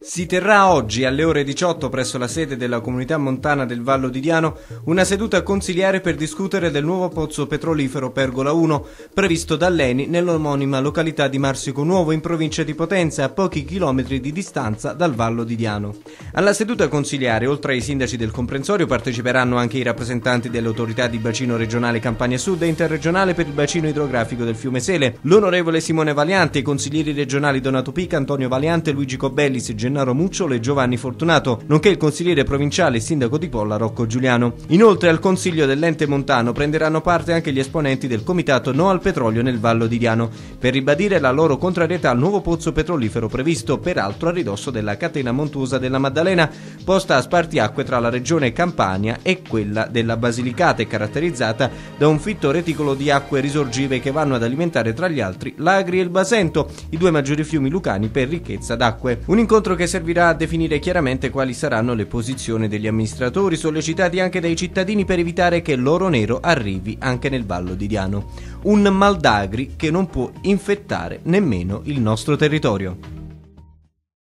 Si terrà oggi alle ore 18 presso la sede della comunità montana del Vallo di Diano una seduta consiliare per discutere del nuovo pozzo petrolifero Pergola 1 previsto dall'ENI nell'omonima località di Marsico Nuovo in provincia di Potenza a pochi chilometri di distanza dal Vallo di Diano. Alla seduta consiliare, oltre ai sindaci del comprensorio, parteciperanno anche i rappresentanti delle autorità di bacino regionale Campania Sud e interregionale per il bacino idrografico del fiume Sele, l'onorevole Simone Valiante, i consiglieri regionali Donato Pica, Antonio Valiante, Luigi Cobellis, Gennaro Mucciolo e Giovanni Fortunato, nonché il consigliere provinciale e sindaco di Polla Rocco Giuliano. Inoltre al consiglio dell'ente montano prenderanno parte anche gli esponenti del comitato No al petrolio nel Vallo di Diano, per ribadire la loro contrarietà al nuovo pozzo petrolifero previsto, peraltro a ridosso della catena montuosa della Maddalena Maddalena, posta a spartiacque tra la regione Campania e quella della Basilicata e caratterizzata da un fitto reticolo di acque risorgive che vanno ad alimentare tra gli altri l'Agri e il Basento, i due maggiori fiumi lucani per ricchezza d'acque. Un incontro che servirà a definire chiaramente quali saranno le posizioni degli amministratori sollecitati anche dai cittadini per evitare che l'oro nero arrivi anche nel Vallo di Diano. Un mal d'agri che non può infettare nemmeno il nostro territorio.